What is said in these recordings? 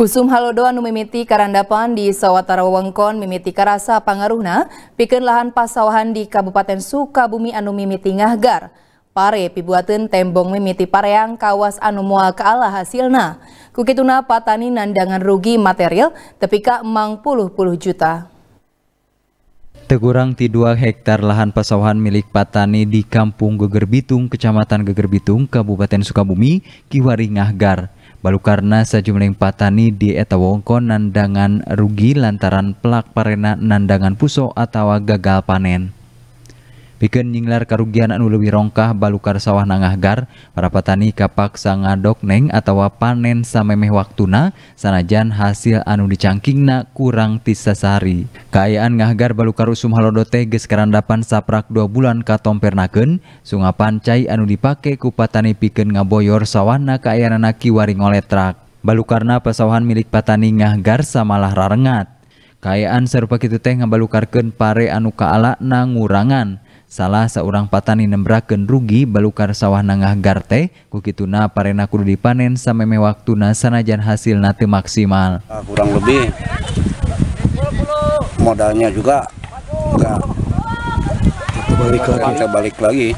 Usum halodoan mimiti karandapan di Sawatara Wengkon mimiti karasa pangaruhna pikeun lahan pasawahan di Kabupaten Sukabumi anu mimiti ngahgar. Pare pibuaten tembong mimiti pareang kawas anu moal kaala hasilna. Kukituna patani nandangan rugi material tapi tepika emang puluh-puluh juta. Tegurang ti 2 hektar lahan pasawahan milik patani di Kampung Geger Bitung, Kecamatan Geger Bitung, Kabupaten Sukabumi, Kiwari Ngahgar. Balukarna sejumlah patani di Etawongkon nandangan rugi lantaran pelak parena nandangan puso atau gagal panen bikin nyinglar karugian anu lebih rongkah balukar sawah nangahgar para petani kapaksa neng atau panen samemeh waktuna sanajan hasil anu dicangkingna kurang tisasari Kaayaan ngahgar balukar usum halodote geus karandapan saprak dua bulan katompernakeun sungapan cai anu dipake ku patani pikeun ngaboyor sawana kaayana kiwari ngoletrak Balukarna pesawahan milik patani ngahgar samalah rarengat. Kayaan serupa kitu teh ngabalukarkeun pare anu kaalakna ngurangan salah seorang patani nembraken rugi balukar sawah nangah garte kukituna parena kudu dipanen sameme waktuna sanajan hasil nate maksimal ah, kurang lebih modalnya juga enggak balik lagi balik lagi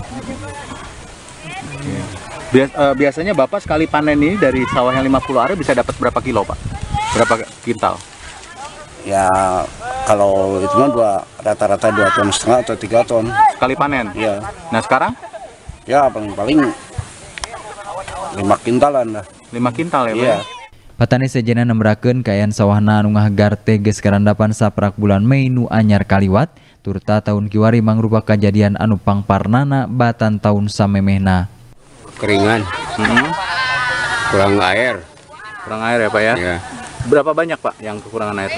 Bias, uh, biasanya Bapak sekali panen ini dari sawah yang 50 are bisa dapat berapa kilo, Pak? Berapa kintal? Ya kalau itu kan dua rata-rata dua ton setengah atau tiga ton sekali panen ya nah sekarang ya paling paling lima kintalan lah lima kintal ya ya. Patani sejena nembrakeun kayaan sawahna nungah garte ges kerandapan saprak bulan Mei nu anyar kaliwat turta tahun kiwari mangrupa kejadian anu parnana batan tahun samemehna keringan hmm. kurang air kurang air ya Pak ya, ya berapa banyak pak yang kekurangan air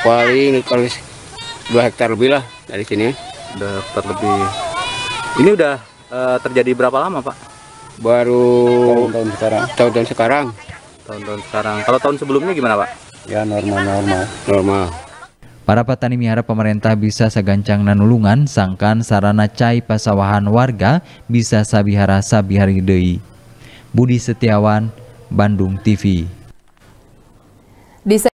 paling kalau ya. dua hektar lebih lah dari sini udah hektar lebih ini udah e, terjadi berapa lama pak baru tahun-tahun sekarang tahun-tahun sekarang tahun-tahun sekarang kalau tahun sebelumnya gimana pak ya normal normal normal Para petani miara pemerintah bisa segancang nanulungan sangkan sarana cai pasawahan warga bisa sabihara sabihari dei. Budi Setiawan, Bandung TV. Di